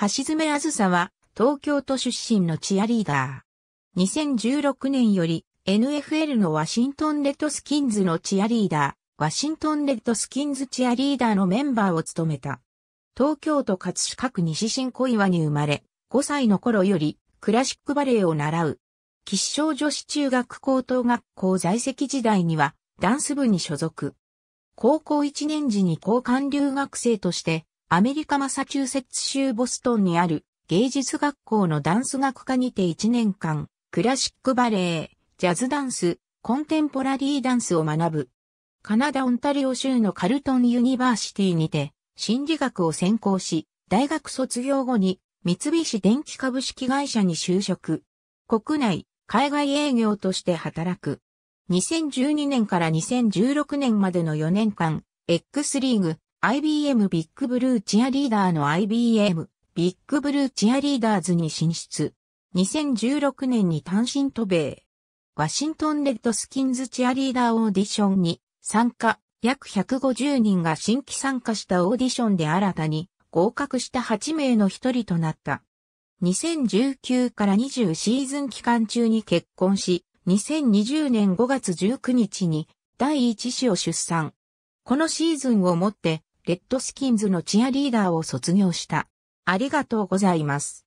橋爪あずさは、東京都出身のチアリーダー。2016年より、NFL のワシントンレッドスキンズのチアリーダー、ワシントンレッドスキンズチアリーダーのメンバーを務めた。東京都葛飾区西新小岩に生まれ、5歳の頃より、クラシックバレエを習う。吉祥女子中学高等学校在籍時代には、ダンス部に所属。高校1年時に交換留学生として、アメリカマサチューセッツ州ボストンにある芸術学校のダンス学科にて1年間、クラシックバレエ、ジャズダンス、コンテンポラリーダンスを学ぶ。カナダ・オンタリオ州のカルトン・ユニバーシティにて、心理学を専攻し、大学卒業後に、三菱電機株式会社に就職。国内、海外営業として働く。2012年から2016年までの4年間、X リーグ、IBM ビッグブルーチアリーダーの IBM ビッグブルーチアリーダーズに進出。2016年に単身渡米。ワシントンレッドスキンズチアリーダーオーディションに参加。約150人が新規参加したオーディションで新たに合格した8名の一人となった。2019から20シーズン期間中に結婚し、2020年5月19日に第1子を出産。このシーズンをもってレッドスキンズのチアリーダーを卒業した。ありがとうございます。